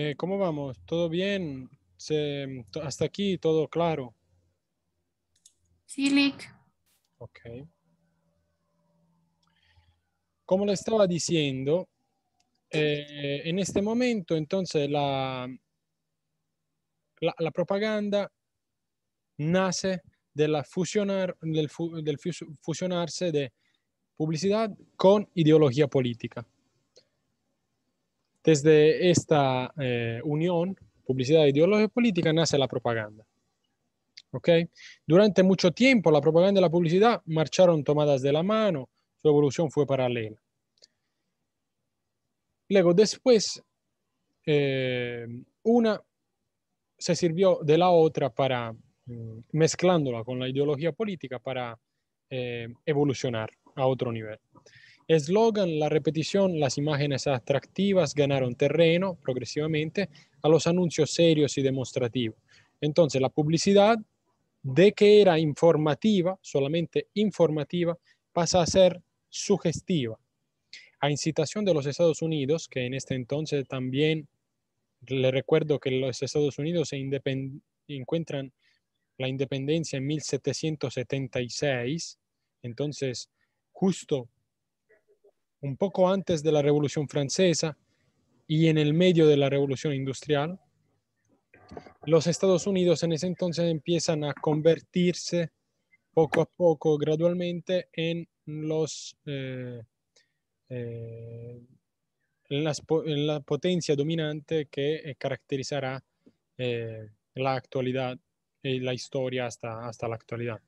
Eh, ¿Cómo vamos? ¿Todo bien? ¿Hasta aquí todo claro? Sí, Ok. Como le estaba diciendo, eh, en este momento entonces la, la, propaganda nace de la fusionar, del fusionarse de publicidad con ideología política. Desde esta eh, unión, publicidad ideología y política, nace la propaganda. ¿Okay? Durante mucho tiempo la propaganda y la publicidad marcharon tomadas de la mano, su evolución fue paralela. Luego, después, eh, una se sirvió de la otra para, mm, mezclándola con la ideología política, para eh, evolucionar a otro nivel eslogan, la repetición, las imágenes atractivas ganaron terreno progresivamente a los anuncios serios y demostrativos. Entonces, la publicidad, de que era informativa, solamente informativa, pasa a ser sugestiva. A incitación de los Estados Unidos, que en este entonces también le recuerdo que los Estados Unidos se encuentran la independencia en 1776, entonces justo un poco antes de la Revolución Francesa y en el medio de la Revolución Industrial, los Estados Unidos en ese entonces empiezan a convertirse poco a poco, gradualmente, en los... Eh, eh, la, potencia dominante que eh, caracterizará la actualidad y la historia hasta la actualidad.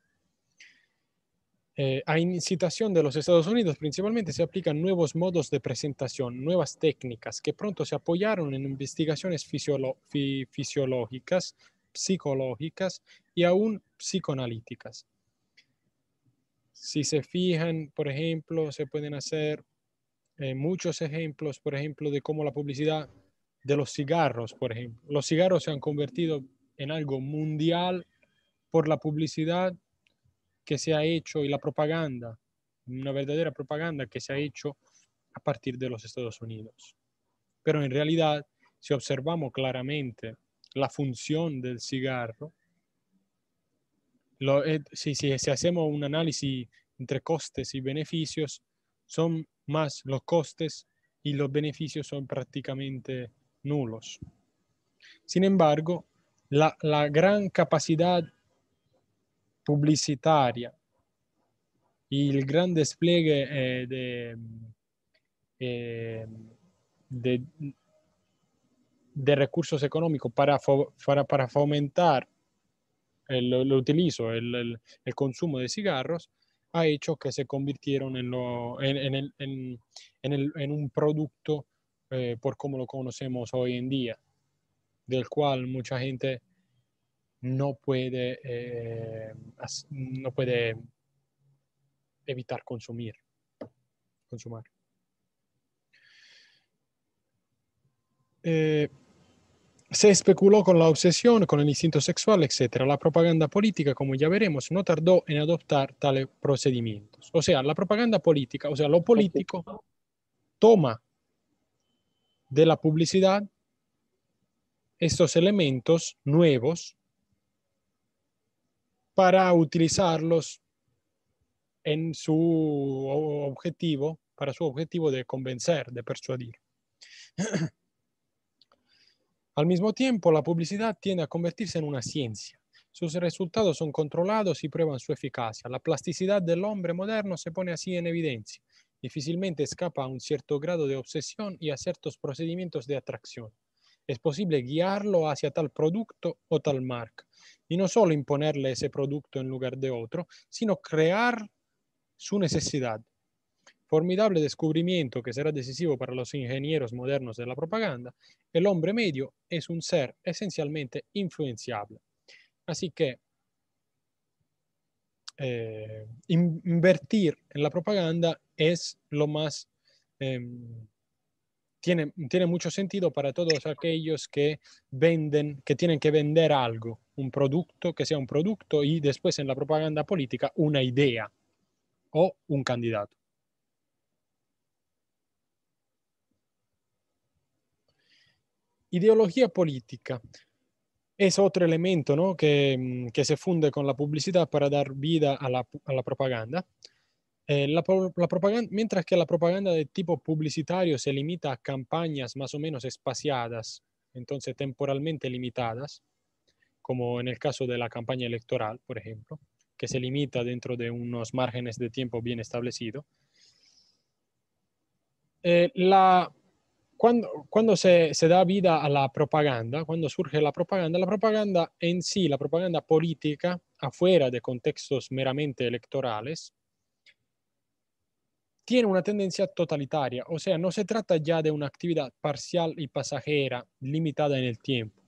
Eh, a incitación de los Estados Unidos principalmente se aplican nuevos modos de presentación, nuevas técnicas que pronto se apoyaron en investigaciones fisiológicas, psicológicas y aún psicoanalíticas. Si se fijan, por ejemplo, se pueden hacer eh, muchos ejemplos, por ejemplo, de cómo la publicidad de los cigarros, por ejemplo. Los cigarros se han convertido en algo mundial por la publicidad que se ha hecho y la propaganda, una verdadera propaganda que se ha hecho a partir de los Estados Unidos. Pero en realidad, si observamos claramente la función del cigarro, eh, si, hacemos un análisis entre costes y beneficios, son más los costes y los beneficios son prácticamente nulos. Sin embargo, la, la gran capacidad publicitaria y el gran despliegue eh, eh, de, recursos económicos para, para, fomentar eh, el, el utilizo, el, consumo de cigarros, ha hecho que se convirtieron en, en, un producto por como lo conocemos hoy en día, del cual mucha gente no puede, eh, no puede evitar consumir, consumar. Eh, se especuló con la obsesión, con el instinto sexual, etc. La propaganda política, como ya veremos, no tardó en adoptar tales procedimientos. O sea, la propaganda política, o sea, lo político toma de la publicidad estos elementos nuevos para utilizarlos en su objetivo, para su objetivo de convencer, de persuadir. Al mismo tiempo, la publicidad tiende a convertirse en una ciencia. Sus resultados son controlados y prueban su eficacia. La plasticidad del hombre moderno se pone así en evidencia. Difícilmente escapa a un cierto grado de obsesión y a ciertos procedimientos de atracción es posible guiarlo hacia tal producto o tal marca. Y no solo imponerle ese producto en lugar de otro, sino crear su necesidad. Formidable descubrimiento que será decisivo para los ingenieros modernos de la propaganda, el hombre medio es un ser esencialmente influenciable. Así que eh, invertir en la propaganda es lo más em, tiene, mucho sentido para todos aquellos que venden, que tienen que vender algo, un producto, que sea un producto y después en la propaganda política una idea o un candidato. Ideología política es otro elemento mm, que, se funde con la publicidad para dar vida a la, a la propaganda. Eh, la, propaganda, mientras que la propaganda de tipo publicitario se limita a campañas más o menos espaciadas, entonces temporalmente limitadas, como en el caso de la campaña electoral, por ejemplo, que se limita dentro de unos márgenes de tiempo bien establecidos. Eh, cuando, se, da vida a la propaganda, cuando surge la propaganda, la propaganda en sí, la propaganda política, afuera de contextos meramente electorales, tiene una tendencia totalitaria, o sea, no se trata ya de una actividad parcial y pasajera, limitada en el tiempo.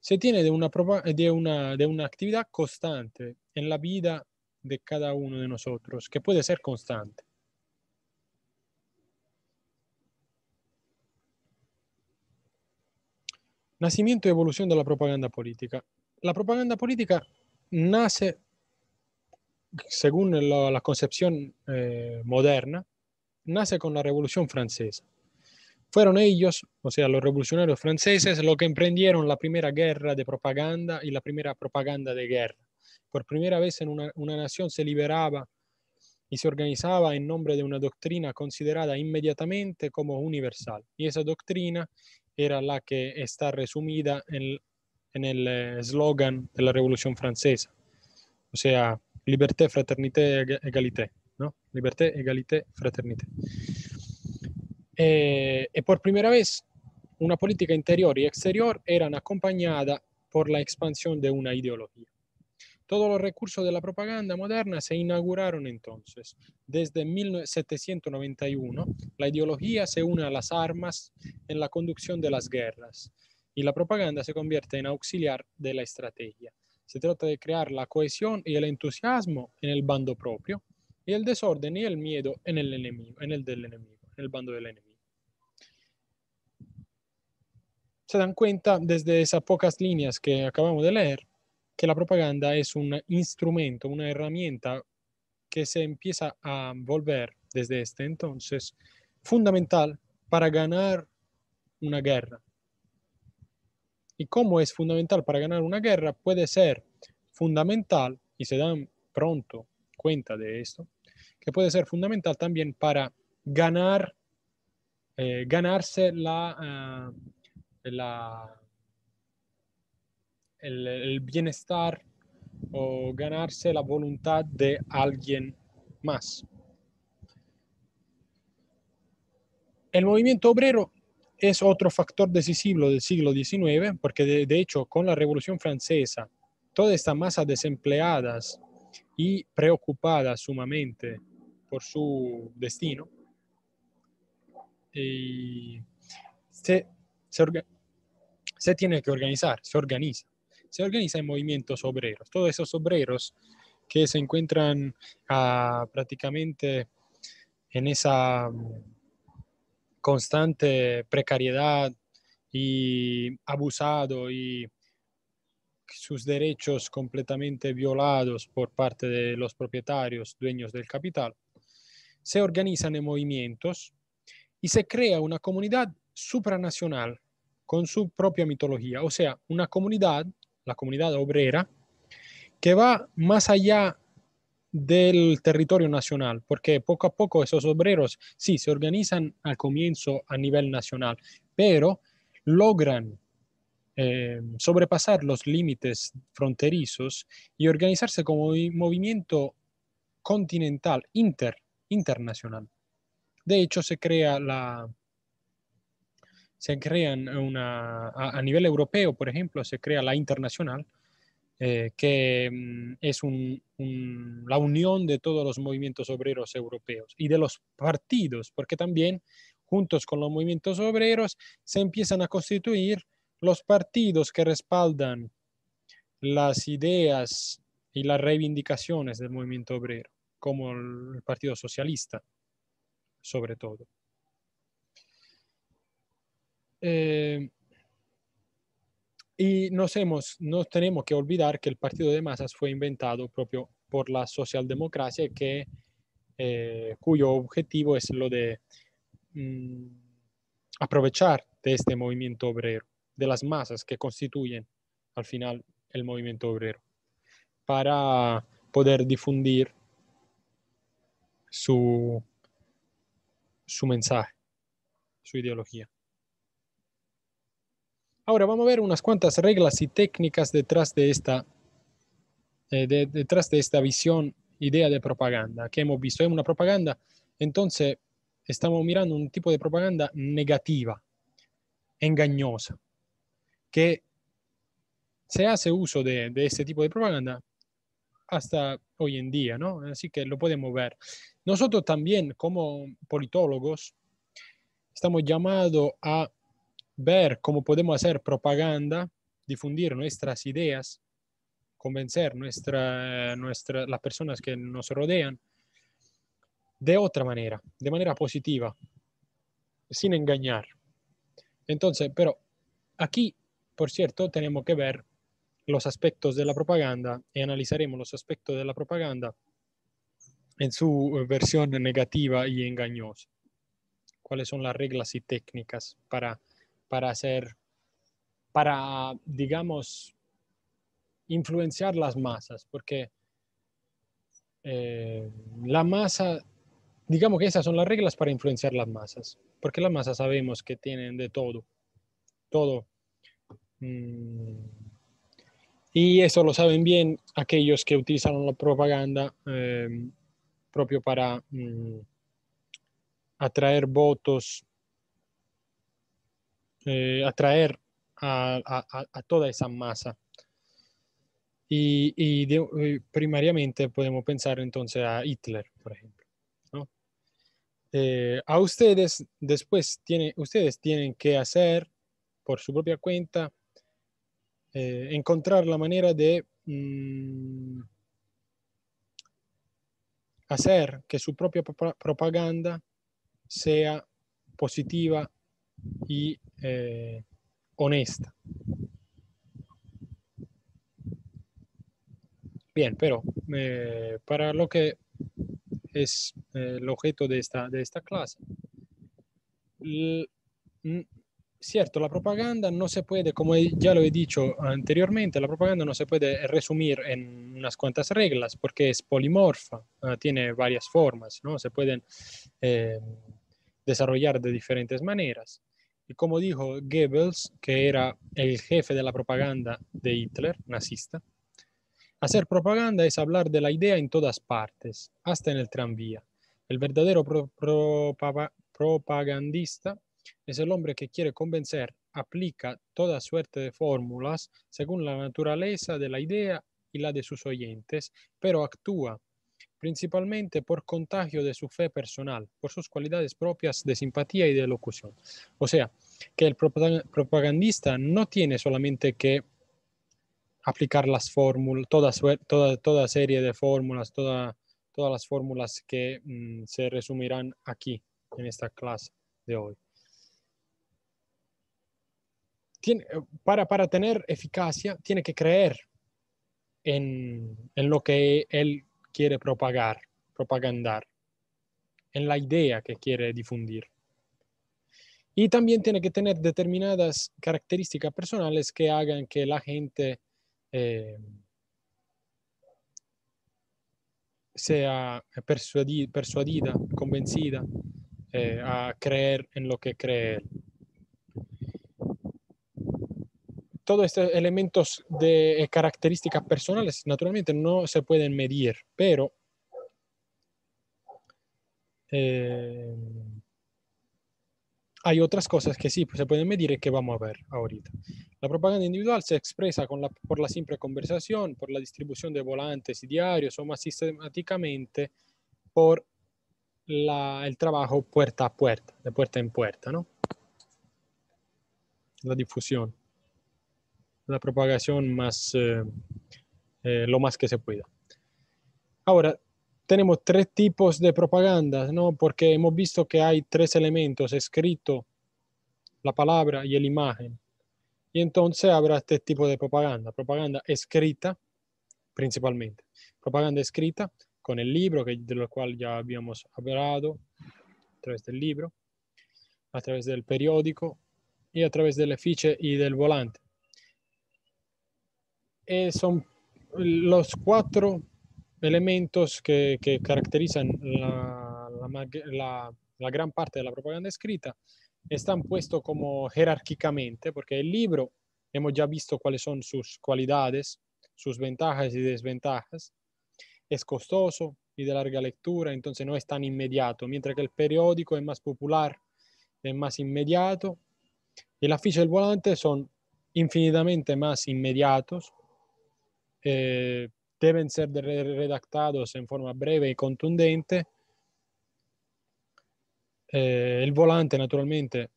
Se tiene de una, de una, de una actividad constante en la vida de cada uno de nosotros, que puede ser constante. Nacimiento y evolución de la propaganda política. La propaganda política nace según la, concepción eh, moderna, nace con la Revolución Francesa. Fueron ellos, o sea, los revolucionarios franceses, los que emprendieron la primera guerra de propaganda y la primera propaganda de guerra. Por primera vez en una, una nación se liberaba y se organizaba en nombre de una doctrina considerada inmediatamente como universal. Y esa doctrina era la que está resumida en, en el eh, eslogan de la Revolución Francesa. O sea, liberté, fraternité, égalité. ¿no? Liberté, égalité, fraternité. y eh, eh, por primera vez, una política interior y exterior eran acompañadas por la expansión de una ideología. Todos los recursos de la propaganda moderna se inauguraron entonces. Desde 1791, la ideología se une a las armas en la conducción de las guerras y la propaganda se convierte en auxiliar de la estrategia. Se trata de crear la cohesión y el entusiasmo en el bando propio y el desorden y el miedo en el enemigo, en el del enemigo, en el bando del enemigo. Se dan cuenta desde esas pocas líneas que acabamos de leer que la propaganda es un instrumento, una herramienta que se empieza a volver desde este entonces fundamental para ganar una guerra, y como es fundamental para ganar una guerra puede ser fundamental, y se dan pronto cuenta de esto, que puede ser fundamental también para ganar, eh, ganarse la, eh, el bienestar o ganarse la voluntad de alguien más. El movimiento obrero es otro factor decisivo del siglo XIX, porque de, hecho con la Revolución Francesa toda esta masa desempleada y preocupada sumamente por su destino, eh, se, tiene que organizar, se organiza. Se organiza en movimientos obreros. Todos esos obreros que se encuentran ah, prácticamente en esa constante precariedad y abusado y sus derechos completamente violados por parte de los propietarios, dueños del capital, se organizan en movimientos y se crea una comunidad supranacional con su propia mitología, o sea, una comunidad, la comunidad obrera, que va más allá del territorio nacional, porque poco a poco esos obreros sí se organizan al comienzo a nivel nacional, pero logran eh, sobrepasar los límites fronterizos y organizarse como un movimiento continental, inter, internacional. De hecho, se crea la, se crean una, a, nivel europeo, por ejemplo, se crea la internacional, eh, que mm, es la unión de todos los movimientos obreros europeos y de los partidos, porque también juntos con los movimientos obreros se empiezan a constituir los partidos que respaldan las ideas y las reivindicaciones del movimiento obrero, como el Partido Socialista, sobre todo. Eh, y nos, hemos, tenemos que olvidar que el partido de masas fue inventado propio por la socialdemocracia, que, eh, cuyo objetivo es lo de mm, aprovechar de este movimiento obrero, de las masas que constituyen al final el movimiento obrero, para poder difundir su, su mensaje, su ideología. Ahora vamos a ver unas cuantas reglas y técnicas detrás de esta, eh, detrás de esta visión, idea de propaganda que hemos visto. Es una propaganda, entonces estamos mirando un tipo de propaganda negativa, engañosa, que se hace uso de, de este tipo de propaganda hasta hoy en día, ¿no? Así que lo podemos ver. Nosotros también, como politólogos, estamos llamados a ver cómo podemos hacer propaganda, difundir nuestras ideas, convencer a nuestra, las personas que nos rodean de otra manera, de manera positiva, sin engañar. Entonces, pero aquí, por cierto, tenemos que ver los aspectos de la propaganda y analizaremos los aspectos de la propaganda en su versión negativa y engañosa. ¿Cuáles son las reglas y técnicas para para hacer, para, digamos, influenciar las masas, porque eh, la masa, digamos que esas son las reglas para influenciar las masas, porque las masas sabemos que tienen de todo, todo. Mm. Y eso lo saben bien aquellos que utilizan la propaganda eh, propio para mm, atraer votos eh, atraer a, toda esa masa. Y, eh, primariamente podemos pensar entonces a Hitler, por ejemplo. Eh, a ustedes después tienen, ustedes tienen que hacer por su propia cuenta, encontrar la manera de mm, hacer que su propia propaganda sea positiva y honesta. Eh, Bien, pero eh, para lo que es eh, el objeto de esta, de esta clase, cierto, la propaganda no se puede, como ya lo he dicho anteriormente, la propaganda no se puede resumir en unas cuantas reglas porque es polimorfa, ah, tiene varias formas, ¿no? se pueden desarrollar de diferentes maneras. Y como dijo Goebbels, que era el jefe de la propaganda de Hitler, nazista, hacer propaganda es hablar de la idea en todas partes, hasta en el tranvía. El verdadero propagandista es el hombre que quiere convencer, aplica toda suerte de fórmulas según la naturaleza de la idea y la de sus oyentes, pero actúa principalmente por contagio de su fe personal, por sus cualidades propias de simpatía y de locución. O sea, que el propagandista no tiene solamente que aplicar las fórmulas, toda, serie de fórmulas, todas las fórmulas que mm, se resumirán aquí, en esta clase de hoy. Eh, para, para tener eficacia, tiene que creer en, en, lo que él quiere propagar, propagandar, en la idea que quiere difundir. Y también tiene que tener determinadas características personales que hagan que la gente eh, sea persuadida, convencida eh, a creer en lo que cree todos estos elementos de eh, características personales naturalmente no se pueden medir, pero eh, hay otras cosas que sí pues, se pueden medir y que vamos a ver ahorita. La propaganda individual se expresa por la simple conversación, por la distribución de volantes y diarios o más sistemáticamente por el trabajo puerta a puerta, de puerta en puerta, ¿no? La difusión la propagación más, eh, eh, lo más que se pueda. Ahora, tenemos tres tipos de propaganda, ¿no? Porque hemos visto que hay tres elementos, escrito, la palabra y la imagen. Y entonces habrá este tipo de propaganda, propaganda escrita principalmente, propaganda escrita con el libro, que, de lo cual ya habíamos hablado, a través del libro, a través del periódico y a través del fiche y del volante. Eh, son los cuatro elementos que, que caracterizan la, la, gran parte de la propaganda escrita. Están puestos como jerárquicamente, porque el libro, hemos ya visto cuáles son sus cualidades, sus ventajas y desventajas. Es costoso y de larga lectura, entonces no es tan inmediato, mientras que el periódico es más popular, es más inmediato. El afiche y el volante son infinitamente más inmediatos, eh, deben ser redactados en forma breve y contundente. Eh, el volante, naturalmente,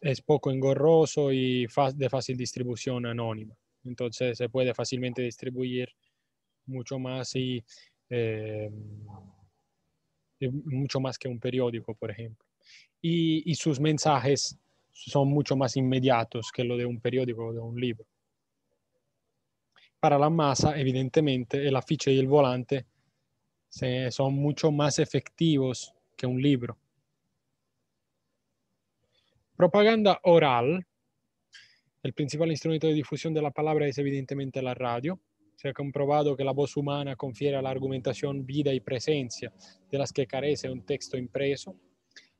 es poco engorroso y de fácil distribución anónima. Entonces se puede fácilmente distribuir mucho más eh, y, mucho más que un periódico, por ejemplo. Y, y sus mensajes son mucho más inmediatos que lo de un periódico o de un libro para la masa, evidentemente, el afiche y el volante son mucho más efectivos que un libro. Propaganda oral. El principal instrumento de difusión de la palabra es evidentemente la radio. Se ha comprobado que la voz humana confiere a la argumentación vida y presencia de las que carece un texto impreso.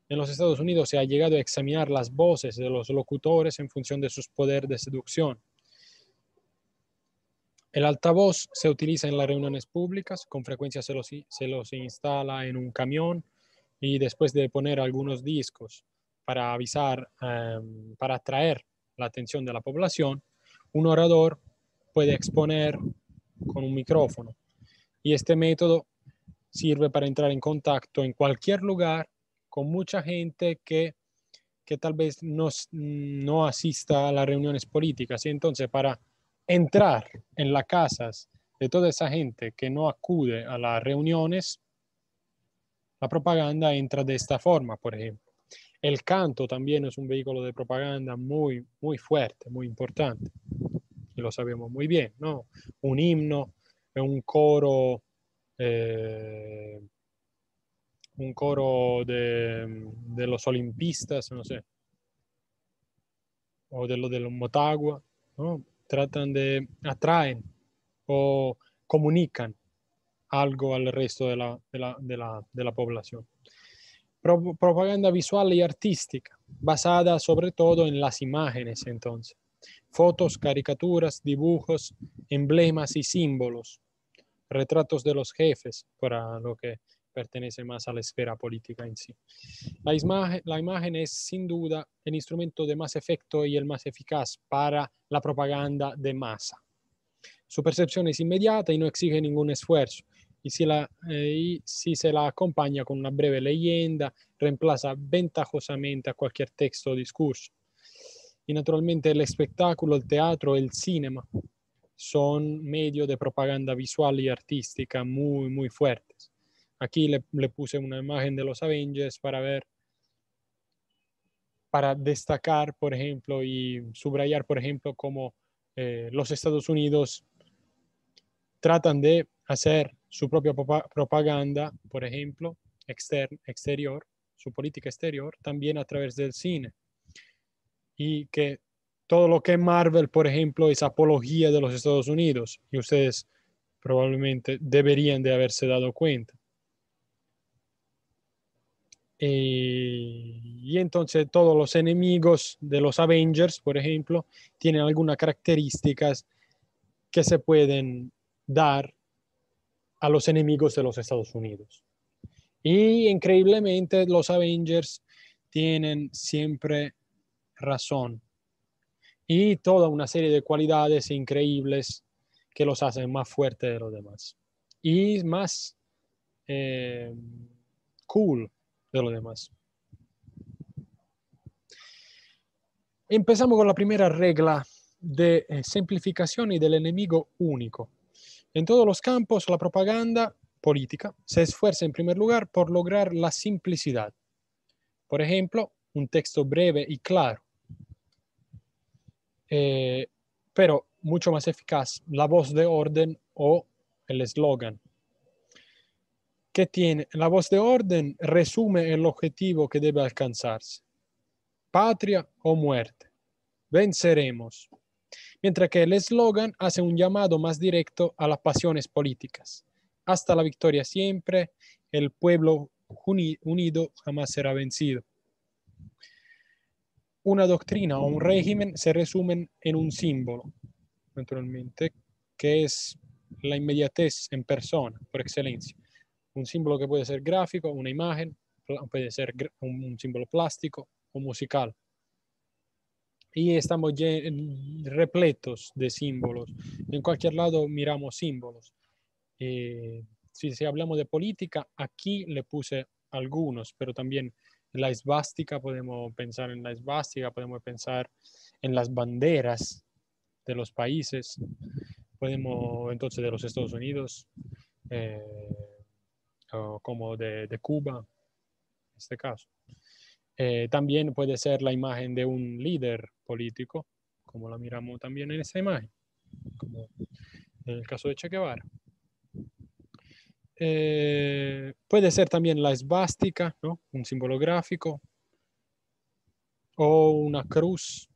En los Estados Unidos se ha llegado a examinar las voces de los locutores en función de sus poderes de seducción el altavoz se utiliza en las reuniones públicas, con frecuencia se los, se los instala en un camión y después de poner algunos discos para avisar, em, para atraer la atención de la población, un orador puede exponer con un micrófono. Y este método sirve para entrar en contacto en cualquier lugar con mucha gente que, que tal vez no, no asista a las reuniones políticas. Y entonces para entrar en las casas de toda esa gente que no acude a las reuniones, la propaganda entra de esta forma, por ejemplo. El canto también es un vehículo de propaganda muy, muy fuerte, muy importante. Y lo sabemos muy bien, ¿no? Un himno, un coro, eh, un coro de, los olimpistas, no sé, o de de los Motagua, ¿no? tratan de atraen o comunican algo al resto de la, población. propaganda visual y artística, basada sobre todo en las imágenes entonces. Fotos, caricaturas, dibujos, emblemas y símbolos. Retratos de los jefes, para lo que pertenece más a la esfera política en sí. La imagen, es sin duda el instrumento de más efecto y el más eficaz para la propaganda de masa. Su percepción es inmediata y no exige ningún esfuerzo. Y si, eh, se la acompaña con una breve leyenda, reemplaza ventajosamente a cualquier texto o discurso. Y naturalmente el espectáculo, el teatro, el cinema son medios de propaganda visual y artística muy, muy fuertes. Aquí le, puse una imagen de los Avengers para ver, para destacar, por ejemplo, y subrayar, por ejemplo, cómo eh, los Estados Unidos tratan de hacer su propia propaganda, por ejemplo, externa, exterior, su política exterior, también a través del cine. Y que todo lo que Marvel, por ejemplo, es apología de los Estados Unidos. Y ustedes probablemente deberían de haberse dado cuenta. Eh, y entonces todos los enemigos de los Avengers, por ejemplo, tienen algunas características que se pueden dar a los enemigos de los Estados Unidos. Y increíblemente los Avengers tienen siempre razón y toda una serie de cualidades increíbles que los hacen más fuertes de los demás y más eh, cool lo demás. Empezamos con la primera regla de eh, simplificación y del enemigo único. En todos los campos, la propaganda política se esfuerza en primer lugar por lograr la simplicidad. Por ejemplo, un texto breve y claro, eh, pero mucho más eficaz, la voz de orden o el eslogan que tiene la voz de orden resume el objetivo que debe alcanzarse. Patria o muerte. Venceremos. Mientras que el eslogan hace un llamado más directo a las pasiones políticas. Hasta la victoria siempre, el pueblo unido jamás será vencido. Una doctrina o un régimen se resumen en un símbolo, naturalmente, que es la inmediatez en persona, por excelencia un símbolo que puede ser gráfico, una imagen, puede ser un símbolo plástico o musical. Y estamos repletos de símbolos. En cualquier lado miramos símbolos. Eh, si, si, hablamos de política, aquí le puse algunos, pero también la esvástica, podemos pensar en la esvástica, podemos pensar en las banderas de los países, podemos entonces de los Estados Unidos. Eh, como de, Cuba, en este caso. Eh, también puede ser la imagen de un líder político, como la miramos también en esta imagen, como en el caso de Che Guevara. Eh, puede ser también la esvástica, ¿no? un símbolo gráfico, o una cruz.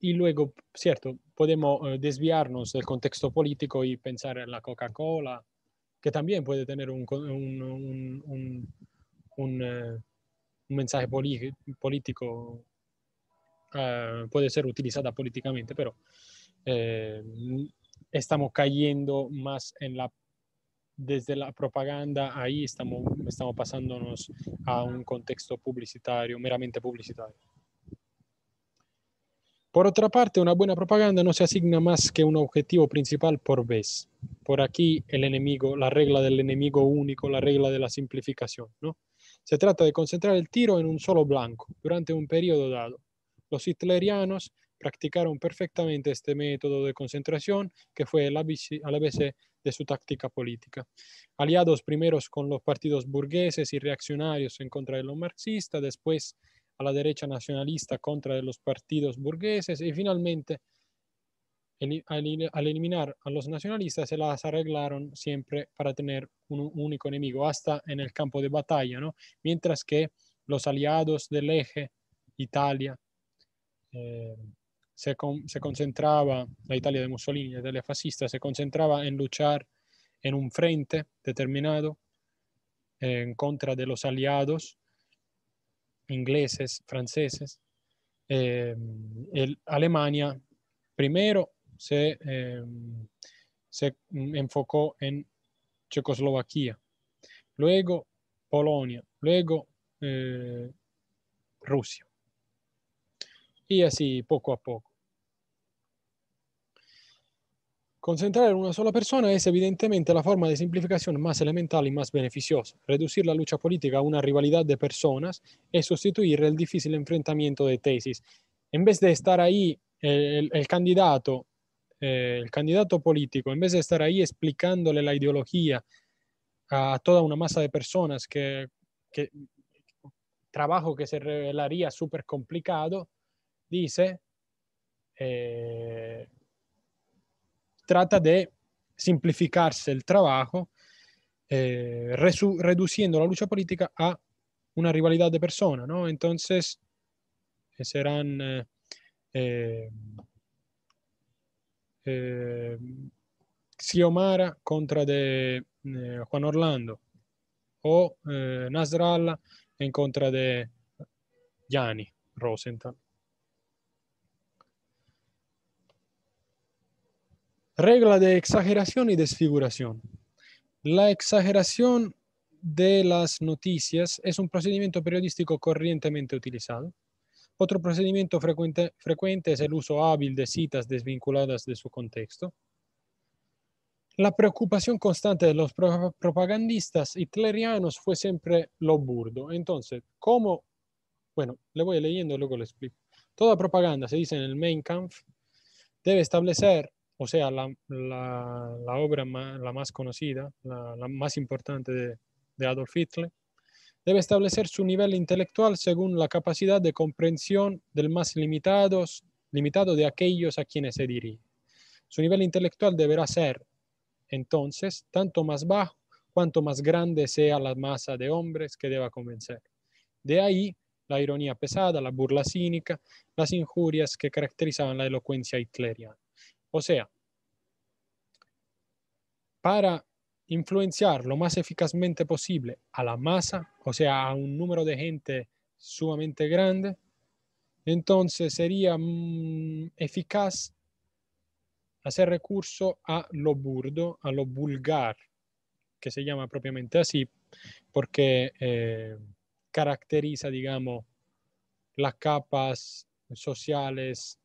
Y luego, cierto, podemos eh, desviarnos del contexto político y pensar en la Coca-Cola, que también puede tener un, eh, mensaje político, ah, puede ser utilizada políticamente, pero eh, estamos cayendo más en la desde la propaganda ahí estamos, estamos pasándonos a un contexto publicitario, meramente publicitario. Por otra parte, una buena propaganda no se asigna más que un objetivo principal por vez. Por aquí el enemigo, la regla del enemigo único, la regla de la simplificación. ¿no? Se trata de concentrar el tiro en un solo blanco durante un periodo dado. Los hitlerianos practicaron perfectamente este método de concentración que fue a la vez de su táctica política. Aliados primeros con los partidos burgueses y reaccionarios en contra de los marxistas, después a la derecha nacionalista contra los partidos burgueses y finalmente al eliminar a los nacionalistas se las arreglaron siempre para tener un único enemigo, hasta en el campo de batalla, ¿no? Mientras que los aliados del eje, Italia, eh, se, concentraba, la Italia de Mussolini, de Italia fascista se concentraba en luchar en un frente determinado en contra de los aliados ingleses, franceses, eh, Alemania primero eh, se, enfocó en Checoslovaquia, luego Polonia, luego eh, Rusia. Y así poco a poco. Concentrar en una sola persona es evidentemente la forma de simplificación más elemental y más beneficiosa. Reducir la lucha política a una rivalidad de personas es sustituir el difícil enfrentamiento de tesis. En vez de estar ahí el, candidato, eh, el candidato político, en vez de estar ahí explicándole la ideología a toda una masa de personas que, trabajo que se revelaría súper complicado, dice, eh, trata de simplificarse el trabajo, eh, reduciendo la lucha política a una rivalidad de persona, ¿no? Entonces, eh, serán... Eh, Xiomara eh, contra de Juan Orlando o Nasralla en contra de Gianni Rosenthal. Regla de exageración y desfiguración. La exageración de las noticias es un procedimiento periodístico corrientemente utilizado. Otro procedimiento frecuente, es el uso hábil de citas desvinculadas de su contexto. La preocupación constante de los propagandistas hitlerianos fue siempre lo burdo. Entonces, ¿cómo? Bueno, le voy leyendo y luego lo explico. Toda propaganda, se dice en el main Kampf, debe establecer o sea, la, obra más, conocida, la, más importante de, Adolf Hitler, debe establecer su nivel intelectual según la capacidad de comprensión del más limitados, limitado de aquellos a quienes se dirige. Su nivel intelectual deberá ser, entonces, tanto más bajo cuanto más grande sea la masa de hombres que deba convencer. De ahí la ironía pesada, la burla cínica, las injurias que caracterizaban la elocuencia hitleriana. O sea, para influenciar lo más eficazmente posible a la masa, o sea, a un número de gente sumamente grande, entonces sería mm, eficaz hacer recurso a lo burdo, a lo vulgar, que se llama propiamente así, porque eh, caracteriza, digamos, las capas sociales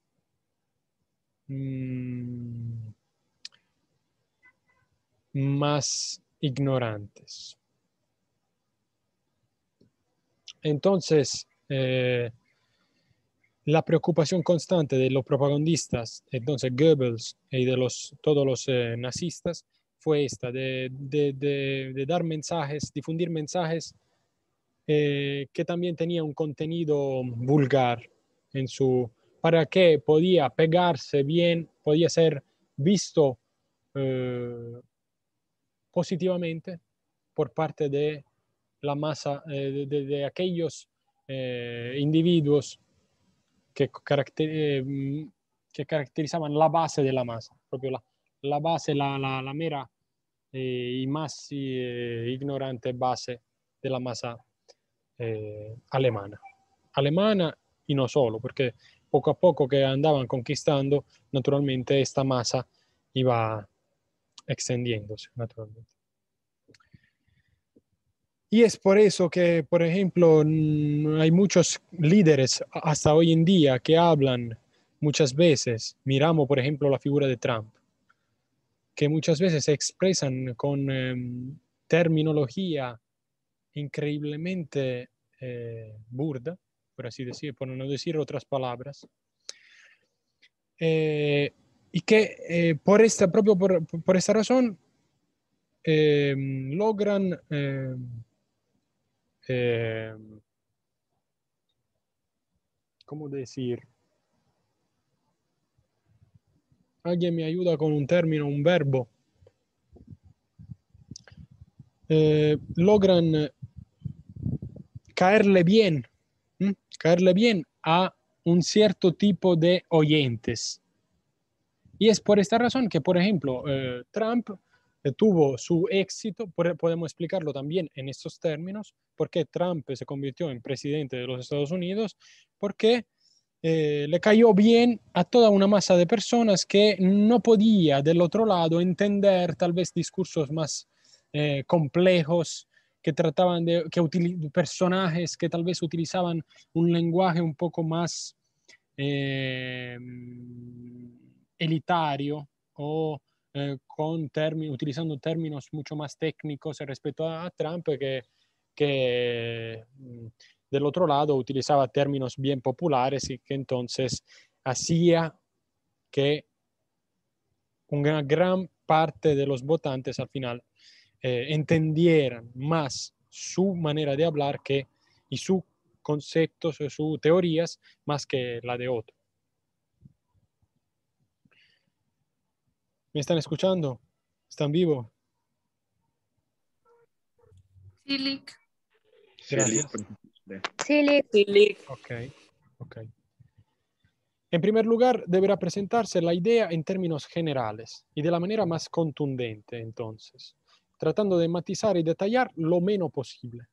Mm, más ignorantes. Entonces, eh, la preocupación constante de los propagandistas, entonces Goebbels y de los, todos los eh, nazistas, fue esta, de, dar mensajes, difundir mensajes eh, que también tenía un contenido vulgar en su para que podía pegarse bien, podía ser visto eh, positivamente por parte de la masa, eh, de, aquellos eh, individuos mm, que, caracterizaban la base de la masa, la, base, la, la mera y más ignorante base de la masa alemana. Alemana y no solo, porque poco a poco que andaban conquistando, naturalmente esta masa iba extendiéndose, naturalmente. Y es por eso que, por ejemplo, mm, hay muchos líderes hasta hoy en día que hablan muchas veces, miramos por ejemplo la figura de Trump, que muchas veces se expresan con em, terminología increíblemente eh, burda, por así decir, por no decir otras palabras. Eh, y que eh, por esta, propio por, esta razón em, logran em, em, ¿cómo decir? Alguien me ayuda con un término, un verbo. Eh, logran caerle bien caerle bien a un cierto tipo de oyentes. Y es por esta razón que, por ejemplo, eh, Trump eh, tuvo su éxito, podemos explicarlo también en estos términos, porque Trump se convirtió en presidente de los Estados Unidos, porque eh, le cayó bien a toda una masa de personas que no podía del otro lado entender tal vez discursos más complejos que trataban de que personajes que tal vez utilizaban un lenguaje un poco más em, elitario o eh, con utilizando términos mucho más técnicos respecto a Trump que, que mm, del otro lado utilizaba términos bien populares y que entonces hacía que una gran parte de los votantes al final eh, entendieran más su manera de hablar que, y sus conceptos o sus teorías más que la de otro. ¿Me están escuchando? ¿Están vivo? Sí, Sí, Lick. Sí, ok. En primer lugar, deberá presentarse la idea en términos generales y de la manera más contundente, entonces tratando de matizar y detallar lo menos posible.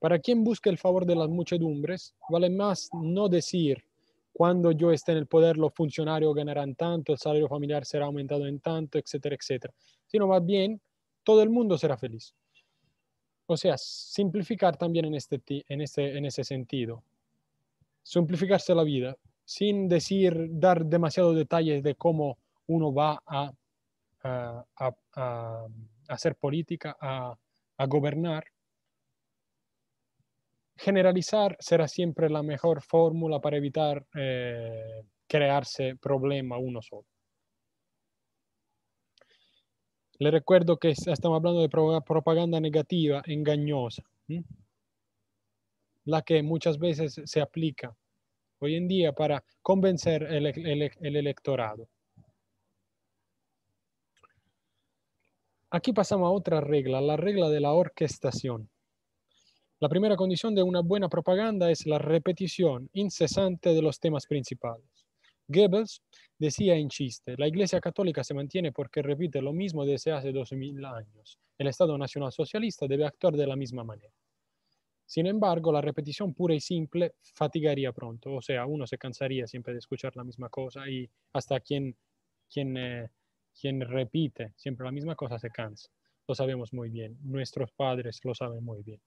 Para quien busca el favor de las muchedumbres, vale más no decir cuando yo esté en el poder los funcionarios ganarán tanto, el salario familiar será aumentado en tanto, etcétera, etcétera. Sino más bien, todo el mundo será feliz. O sea, simplificar también en, este, en, este, en ese sentido. Simplificarse la vida sin decir, dar demasiados detalles de cómo uno va a hacer política, a, gobernar, generalizar será siempre la mejor fórmula para evitar eh, crearse problema uno solo. Le recuerdo que estamos hablando de propaganda negativa, engañosa, la que muchas veces se aplica hoy en día para convencer el electorado. Aquí pasamos a otra regla, la regla de la orquestación. La primera condición de una buena propaganda es la repetición incesante de los temas principales. Goebbels decía en chiste, la Iglesia Católica se mantiene porque repite lo mismo desde hace mil años. El Estado Nacional Socialista debe actuar de la misma manera. Sin embargo, la repetición pura y simple fatigaría pronto, o sea, uno se cansaría siempre de escuchar la misma cosa y hasta quien, quien eh, quien repite siempre la misma cosa se cansa. Lo sabemos muy bien. Nuestros padres lo saben muy bien.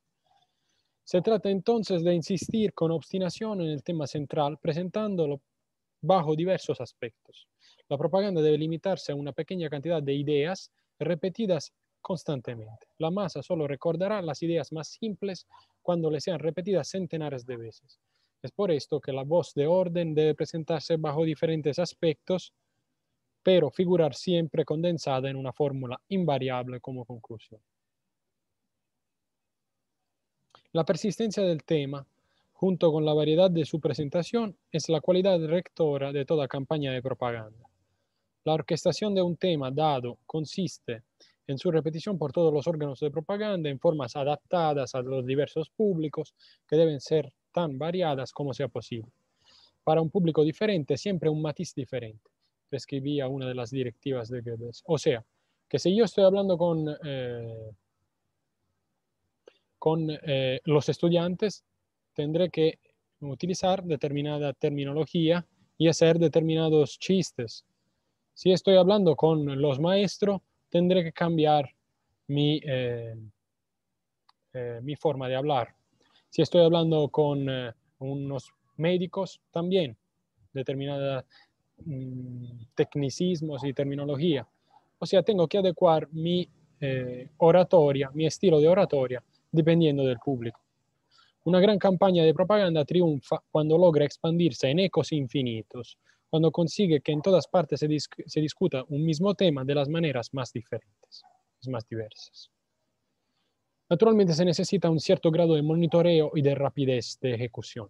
Se trata entonces de insistir con obstinación en el tema central, presentándolo bajo diversos aspectos. La propaganda debe limitarse a una pequeña cantidad de ideas repetidas constantemente. La masa solo recordará las ideas más simples cuando le sean repetidas centenares de veces. Es por esto que la voz de orden debe presentarse bajo diferentes aspectos pero figurar siempre condensada en una fórmula invariable como conclusión. La persistencia del tema, junto con la variedad de su presentación, es la cualidad rectora de toda campaña de propaganda. La orquestación de un tema dado consiste en su repetición por todos los órganos de propaganda en formas adaptadas a los diversos públicos que deben ser tan variadas como sea posible. Para un público diferente, siempre un matiz diferente escribía una de las directivas de Goebbels. O sea, que si yo estoy hablando con, eh, con eh, los estudiantes, tendré que utilizar determinada terminología y hacer determinados chistes. Si estoy hablando con los maestros, tendré que cambiar mi, eh, mi forma de hablar. Si estoy hablando con unos médicos, también determinada Mm, tecnicismos y terminología. O sea, tengo que adecuar mi eh, oratoria, mi estilo de oratoria, dependiendo del público. Una gran campaña de propaganda triunfa cuando logra expandirse en ecos infinitos, cuando consigue que en todas partes se discuta un mismo tema de las maneras más diferentes, más diversas. Naturalmente se necesita un cierto grado de monitoreo y de rapidez de ejecución.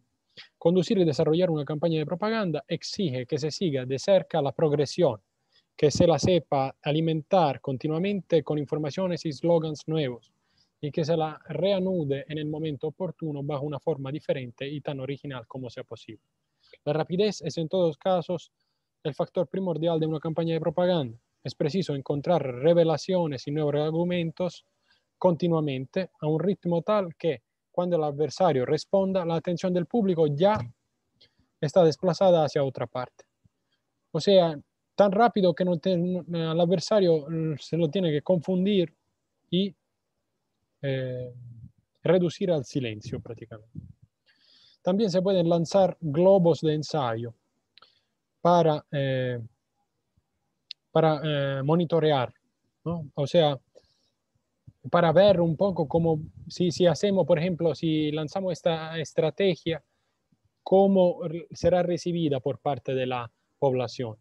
Conducir y desarrollar una campaña de propaganda exige que se siga de cerca la progresión, que se la sepa alimentar continuamente con informaciones y slogans nuevos y que se la reanude en el momento oportuno bajo una forma diferente y tan original como sea posible. La rapidez es en todos casos el factor primordial de una campaña de propaganda. Es preciso encontrar revelaciones y nuevos argumentos continuamente a un ritmo tal que cuando el adversario responda, la atención del público ya está desplazada hacia otra parte. O sea, tan rápido que no al adversario mm, se lo tiene que confundir y eh, reducir al silencio prácticamente. También se pueden lanzar globos de ensayo para, eh, para eh, monitorear, o sea, para ver un poco cómo, si, si hacemos, por ejemplo, si lanzamos esta estrategia, cómo será recibida por parte de la población.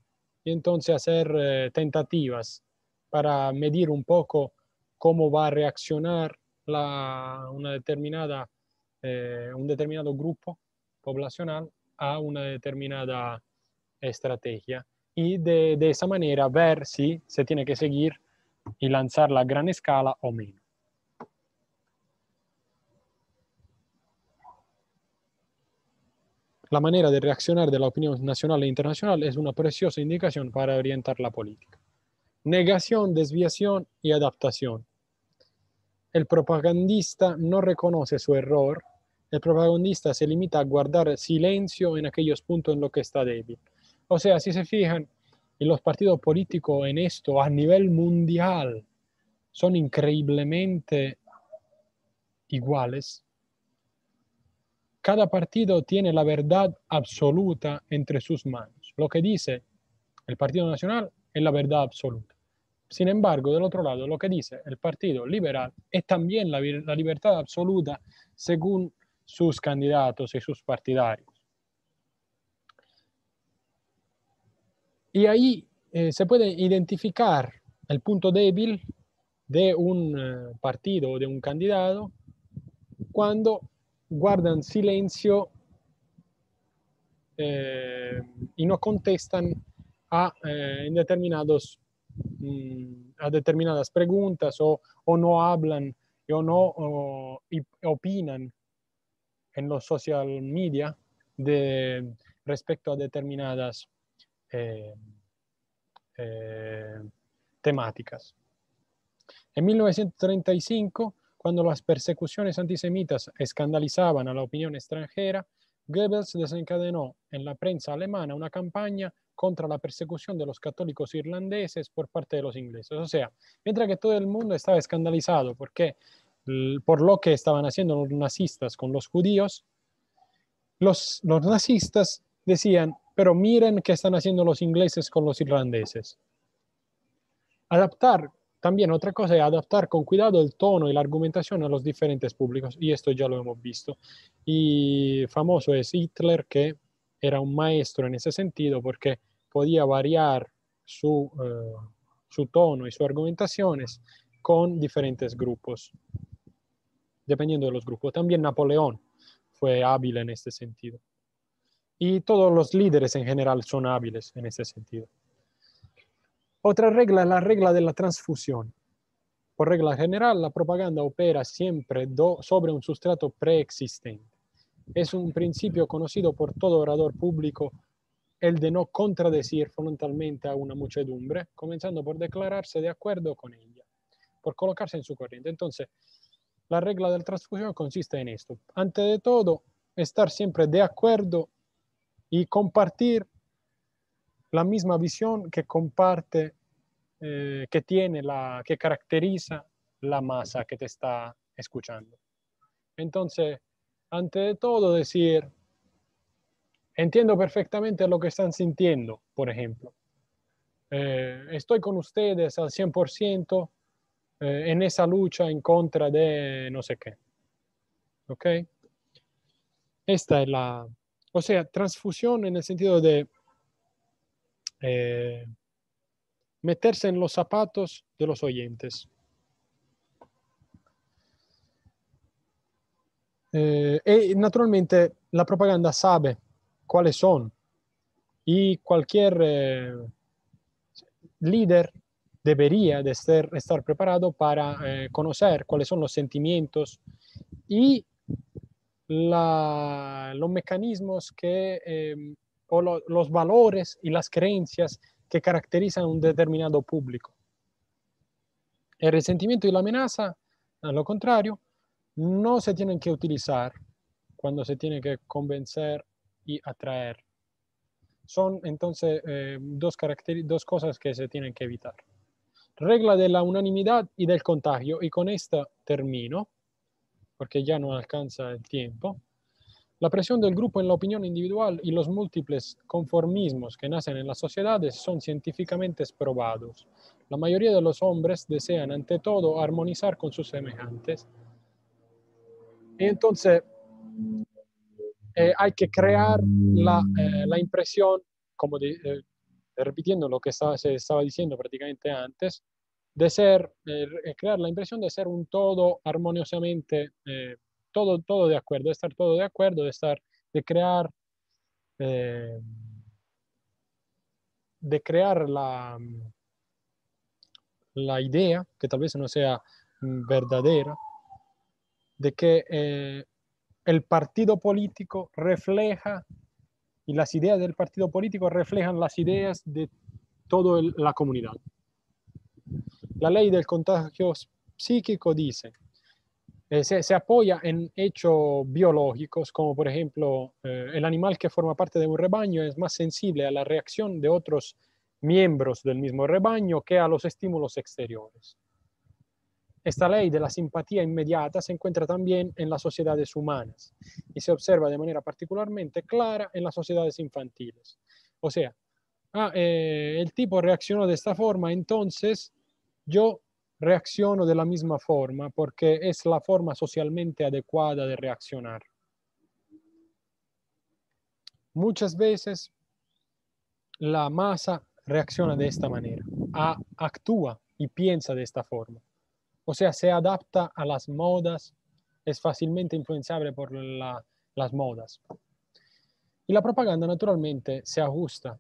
Y entonces hacer eh, tentativas para medir un poco cómo va a reaccionar una determinada, eh, un determinado grupo poblacional a una determinada estrategia y de, esa manera ver si se tiene que seguir y lanzarla a gran escala o menos. La manera de reaccionar de la opinión nacional e internacional es una preciosa indicación para orientar la política. Negación, desviación y adaptación. El propagandista no reconoce su error, el propagandista se limita a guardar silencio en aquellos puntos en los que está débil. O sea, si se fijan, y los partidos políticos en esto a nivel mundial son increíblemente iguales. Cada partido tiene la verdad absoluta entre sus manos. Lo que dice el Partido Nacional es la verdad absoluta. Sin embargo, del otro lado, lo que dice el Partido Liberal es también la, libertad absoluta según sus candidatos y sus partidarios. Y ahí eh, se puede identificar el punto débil de un eh, partido o de un candidato cuando guardan silencio eh, y no contestan a, en determinados, mm, a determinadas preguntas o, no hablan o no opinan en los social media de, respecto a determinadas eh, eh, temáticas. En 1935, cuando las persecuciones antisemitas escandalizaban a la opinión extranjera, Goebbels desencadenó en la prensa alemana una campaña contra la persecución de los católicos irlandeses por parte de los ingleses. O sea, mientras que todo el mundo estaba escandalizado porque, por lo que estaban haciendo los nazistas con los judíos, los, los nazistas decían, pero miren qué están haciendo los ingleses con los irlandeses. Adaptar, también otra cosa es adaptar con cuidado el tono y la argumentación a los diferentes públicos, y esto ya lo hemos visto. Y famoso es Hitler, que era un maestro en ese sentido, porque podía variar su, eh, su tono y sus argumentaciones con diferentes grupos, dependiendo de los grupos. También Napoleón fue hábil en este sentido y todos los líderes en general son hábiles en ese sentido. Otra regla es la regla de la transfusión. Por regla general, la propaganda opera siempre sobre un sustrato preexistente. Es un principio conocido por todo orador público el de no contradecir frontalmente a una muchedumbre, comenzando por declararse de acuerdo con ella, por colocarse en su corriente. Entonces, la regla de la transfusión consiste en esto. Ante de todo, estar siempre de acuerdo y compartir la misma visión que comparte, eh, que tiene, la, que caracteriza la masa que te está escuchando. Entonces, ante todo decir, entiendo perfectamente lo que están sintiendo, por ejemplo. Eh, estoy con ustedes al 100% eh, en esa lucha en contra de no sé qué. ¿Ok? Esta es la, o sea, transfusión en el sentido de eh, meterse en los zapatos de los oyentes. Eh, y naturalmente la propaganda sabe cuáles son y cualquier eh, líder debería de estar preparado para conocer cuáles son los sentimientos y los mecanismos que, em, o los valores y las creencias que caracterizan un determinado público. El resentimiento y la amenaza, a lo contrario, no se tienen que utilizar cuando se tiene que convencer y atraer. Son entonces em, dos, dos cosas que se tienen que evitar. Regla de la unanimidad y del contagio. Y con esto termino porque ya no alcanza el tiempo, la presión del grupo en la opinión individual y los múltiples conformismos que nacen en las sociedades son científicamente probados. La mayoría de los hombres desean ante todo armonizar con sus semejantes. entonces eh, hay que crear la, eh, impresión, como eh, repitiendo lo que estaba, se estaba diciendo prácticamente antes, de ser, crear la impresión de ser un todo armoniosamente, eh, todo, todo de acuerdo, de estar todo de acuerdo, de estar, de crear, eh, de crear la, la idea, que tal vez no sea mm, verdadera, de que eh, el partido político refleja y las ideas del partido político reflejan las ideas de toda la comunidad. La ley del contagio psíquico dice, eh, se, apoya en hechos biológicos, como por ejemplo eh, el animal que forma parte de un rebaño es más sensible a la reacción de otros miembros del mismo rebaño que a los estímulos exteriores. Esta ley de la simpatía inmediata se encuentra también en las sociedades humanas y se observa de manera particularmente clara en las sociedades infantiles. O sea, ah, eh, el tipo reaccionó de esta forma, entonces yo reacciono de la misma forma porque es la forma socialmente adecuada de reaccionar. Muchas veces la masa reacciona de esta manera, actúa y piensa de esta forma. O sea, se adapta a las modas, es fácilmente influenciable por las modas. Y la propaganda naturalmente se ajusta